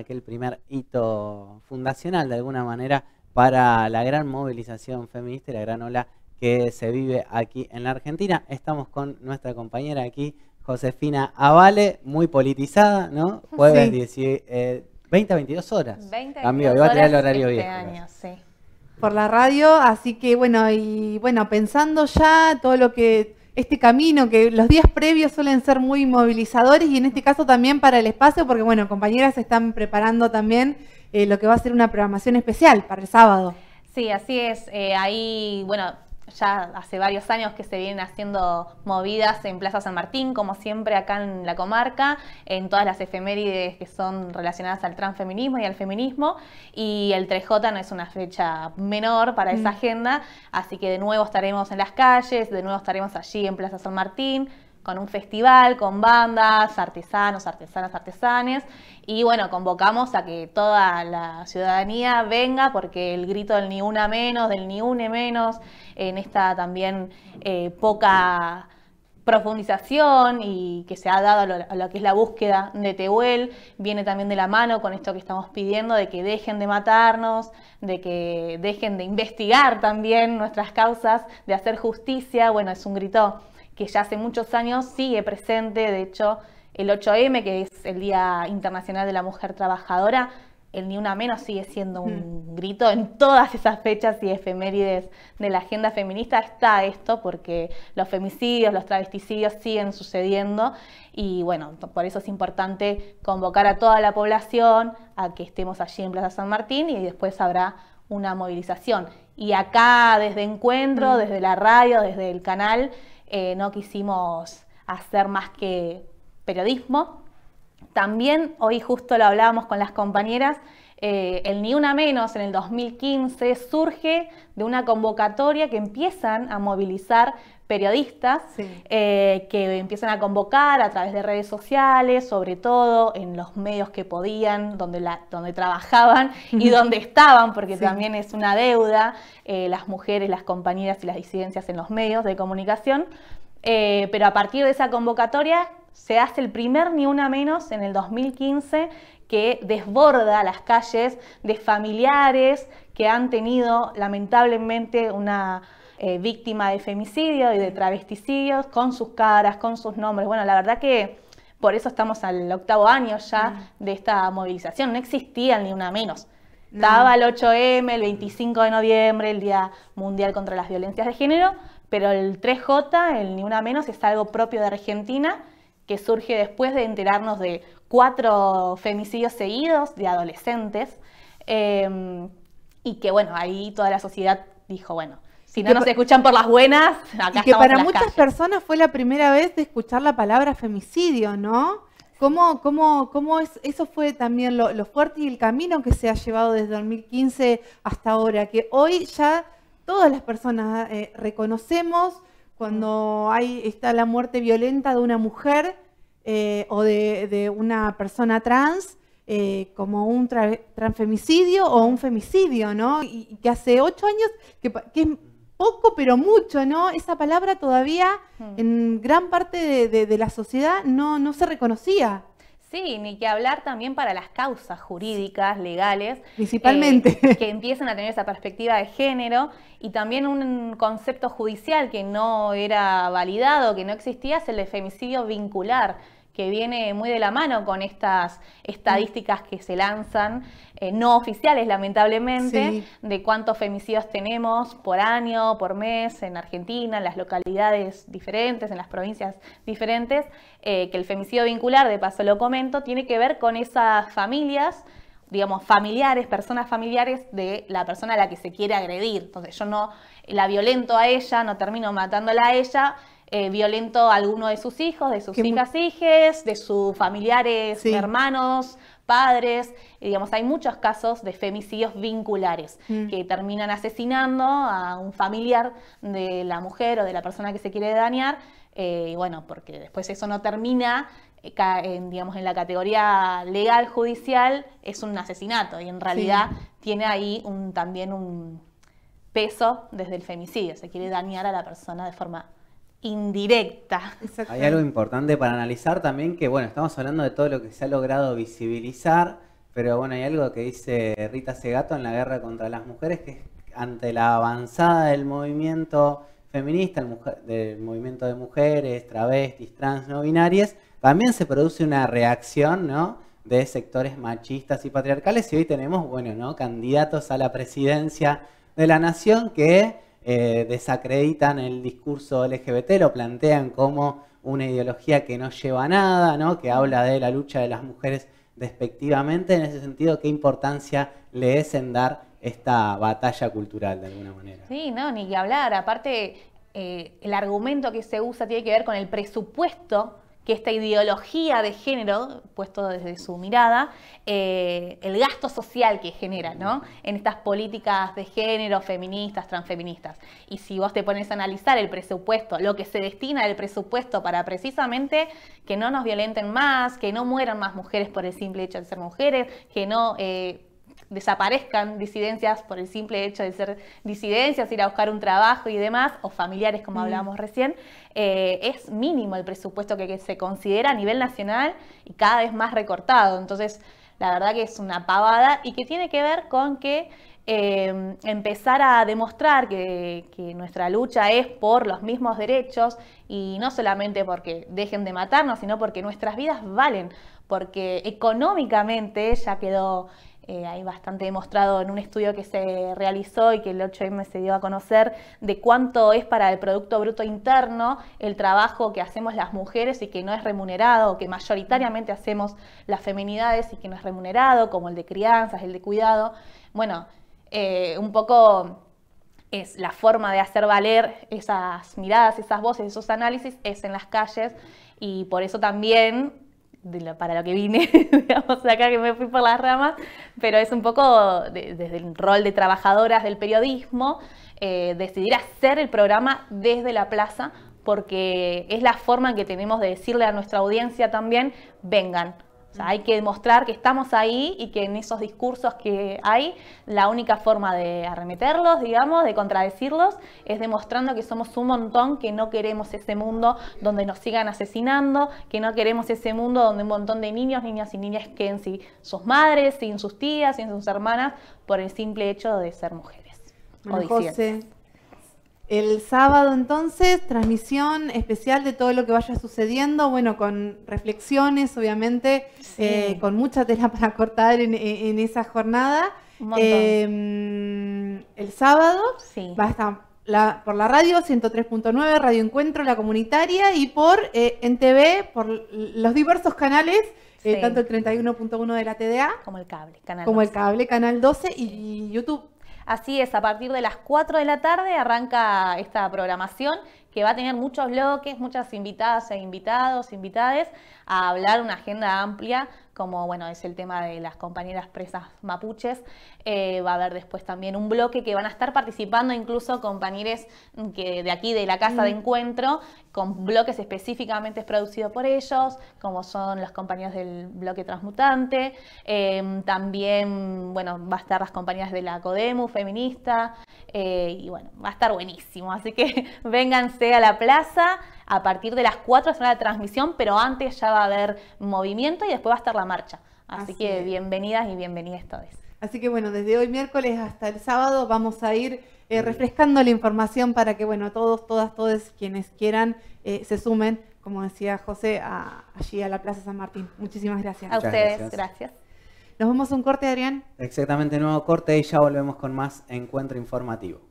aquel primer hito fundacional de alguna manera para la gran movilización feminista y la gran ola que se vive aquí en la Argentina. Estamos con nuestra compañera aquí, Josefina Avale, muy politizada, ¿no? Jueves 20 22 eh, horas. 20 22 horas a el horario bien. Este Por la radio, así que bueno, y bueno, pensando ya todo lo que este camino, que los días previos suelen ser muy movilizadores y en este caso también para el espacio, porque bueno, compañeras están preparando también eh, lo que va a ser una programación especial para el sábado. Sí, así es. Eh, ahí, bueno, ya hace varios años que se vienen haciendo movidas en Plaza San Martín, como siempre acá en la comarca, en todas las efemérides que son relacionadas al transfeminismo y al feminismo. Y el 3J no es una fecha menor para esa mm. agenda, así que de nuevo estaremos en las calles, de nuevo estaremos allí en Plaza San Martín con un festival, con bandas, artesanos, artesanas, artesanes. Y bueno, convocamos a que toda la ciudadanía venga porque el grito del ni una menos, del ni une menos, en esta también eh, poca profundización y que se ha dado a lo, a lo, que es la búsqueda de Tehuel, viene también de la mano con esto que estamos pidiendo de que dejen de matarnos, de que dejen de investigar también nuestras causas, de hacer justicia. Bueno, es un grito que ya hace muchos años sigue presente, de hecho, el 8M, que es el Día Internacional de la Mujer Trabajadora, el Ni Una Menos sigue siendo un mm. grito en todas esas fechas y efemérides de la agenda feminista. Está esto porque los femicidios, los travesticidios siguen sucediendo y bueno, por eso es importante convocar a toda la población a que estemos allí en Plaza San Martín y después habrá una movilización. Y acá desde Encuentro, mm. desde la radio, desde el canal, eh, no quisimos hacer más que periodismo. También hoy justo lo hablábamos con las compañeras, eh, el Ni Una Menos en el 2015 surge de una convocatoria que empiezan a movilizar periodistas eh, que empiezan a convocar a través de redes sociales, sobre todo en los medios que podían, donde, donde trabajaban y donde estaban, porque también es una deuda, eh, las mujeres, las compañeras y las disidencias en los medios de comunicación. Eh, pero a partir de esa convocatoria se hace el primer Ni Una Menos en el 2015 que desborda las calles de familiares que han tenido lamentablemente una eh, víctima de femicidio y de travesticidios con sus caras, con sus nombres. Bueno, la verdad que por eso estamos al octavo año ya mm. de esta movilización. No existía ni una menos. Estaba el 8M, el 25 de noviembre, el Día Mundial contra las Violencias de Género, pero el 3J, el ni una menos, es algo propio de Argentina que surge después de enterarnos de cuatro femicidios seguidos de adolescentes em, y que bueno, ahí toda la sociedad dijo, bueno, si no nos escuchan por las buenas, acá y que para muchas personas fue la primera vez de escuchar la palabra femicidio, ¿no? ¿Cómo, cómo, cómo es, eso fue también lo, fuerte y el camino que se ha llevado desde 2015 hasta ahora? Que hoy ya todas las personas eh, reconocemos cuando hay, está la muerte violenta de una mujer eh, o de, una persona trans, eh, como un transfemicidio o un femicidio, ¿no? Y, que hace ocho años, que poco pero mucho, ¿no? Esa palabra todavía hmm. en gran parte de, la sociedad no, no se reconocía. Sí, ni que hablar también para las causas jurídicas, legales. Eh, Principalmente. que empiezan a tener esa perspectiva de género y también un concepto judicial que no era validado, que no existía, es el de femicidio vincular que viene muy de la mano con estas estadísticas que se lanzan, eh, no oficiales lamentablemente, de cuántos femicidios tenemos por año, por mes en Argentina, en las localidades diferentes, en las provincias diferentes, eh, que el femicidio vincular, de paso lo comento, tiene que ver con esas familias digamos, familiares, personas familiares de la persona a la que se quiere agredir. Entonces yo no la violento a ella, no termino matándola a ella, eh, violento a alguno de sus hijos, de sus hijas, hijes, de sus familiares, hermanos, padres. digamos, hay muchos casos de femicidios vinculares mm. que terminan asesinando a un familiar de la mujer o de la persona que se quiere dañar. Eh, y bueno, porque después eso no termina eh, en, digamos, en la categoría legal judicial es un asesinato y en realidad tiene ahí un, también un peso desde el femicidio, se quiere dañar a la persona de forma indirecta. Hay algo importante para analizar también que, bueno, estamos hablando de todo lo que se ha logrado visibilizar, pero bueno, hay algo que dice Rita Segato en la guerra contra las mujeres, que es ante la avanzada del movimiento feminista, del movimiento de mujeres, travestis, trans, no binarias, también se produce una reacción, ¿no? de sectores machistas y patriarcales y hoy tenemos, bueno, ¿no? candidatos a la presidencia de la nación que eh, desacreditan el discurso LGBT, lo plantean como una ideología que no lleva a nada, ¿no? que habla de la lucha de las mujeres despectivamente. En ese sentido, ¿qué importancia le es en dar esta batalla cultural de alguna manera? Sí, no, ni que hablar. Aparte, eh, el argumento que se usa tiene que ver con el presupuesto que esta ideología de género, puesto desde su mirada, eh, el gasto social que genera ¿no? en estas políticas de género, feministas, transfeministas. Y si vos te pones a analizar el presupuesto, lo que se destina del presupuesto para precisamente que no nos violenten más, que no mueran más mujeres por el simple hecho de ser mujeres, que no... Eh, desaparezcan disidencias por el simple hecho de ser disidencias, ir a buscar un trabajo y demás, o familiares como mm. hablábamos recién, eh, es mínimo el presupuesto que, se considera a nivel nacional y cada vez más recortado. Entonces, la verdad que es una pavada y que tiene que ver con que eh, empezar a demostrar que nuestra lucha es por los mismos derechos y no solamente porque dejen de matarnos, sino porque nuestras vidas valen, porque económicamente ya quedó eh, hay bastante demostrado en un estudio que se realizó y que el 8M se dio a conocer de cuánto es para el Producto Bruto Interno el trabajo que hacemos las mujeres y que no es remunerado, que mayoritariamente hacemos las feminidades y que no es remunerado, como el de crianzas, el de cuidado. Bueno, eh, un poco es la forma de hacer valer esas miradas, esas voces, esos análisis, es en las calles y por eso también para lo que vine, digamos, acá que me fui por las ramas, pero es un poco desde el rol de trabajadoras del periodismo, eh, decidir hacer el programa desde la plaza, porque es la forma que tenemos de decirle a nuestra audiencia también, vengan, o sea, hay que demostrar que estamos ahí y que en esos discursos que hay, la única forma de arremeterlos, digamos, de contradecirlos, es demostrando que somos un montón, que no queremos ese mundo donde nos sigan asesinando, que no queremos ese mundo donde un montón de niños, niñas y niñas queden sin sus madres, sin sus tías, sin sus hermanas, por el simple hecho de ser mujeres. El sábado entonces, transmisión especial de todo lo que vaya sucediendo, bueno, con reflexiones, obviamente, eh, con mucha tela para cortar en, esa jornada. Em, el sábado sí. va a estar por la radio 103.9, Radio Encuentro, la comunitaria, y por eh, en TV, por los diversos canales. Eh, tanto el 31.1 de la TDA como el cable, como el cable, canal 12 y YouTube Así es, a partir de las 4 de la tarde arranca esta programación que va a tener muchos bloques, muchas invitadas e invitados, invitades, a hablar una agenda amplia como bueno, es el tema de las compañeras presas mapuches. Eh, va a haber después también un bloque que van a estar participando incluso compañeros que de aquí de la casa de mm. encuentro, con bloques específicamente producidos por ellos, como son las compañeros del bloque transmutante. Em, también, bueno, va a estar las compañeras de la CODEMU, feminista. Eh, y bueno, va a estar buenísimo. Así que vénganse a la plaza a partir de las 4 es la transmisión, pero antes ya va a haber movimiento y después va a estar la marcha. Así, que bienvenidas y bienvenidas todos. Así que bueno, desde hoy miércoles hasta el sábado vamos a ir eh, refrescando la información para que bueno, todos, todas, todos quienes quieran eh, se sumen, como decía José, allí a la Plaza San Martín. Muchísimas gracias. A ustedes, gracias. Nos vemos un corte, Adrián. Exactamente, nuevo corte y ya volvemos con más encuentro informativo.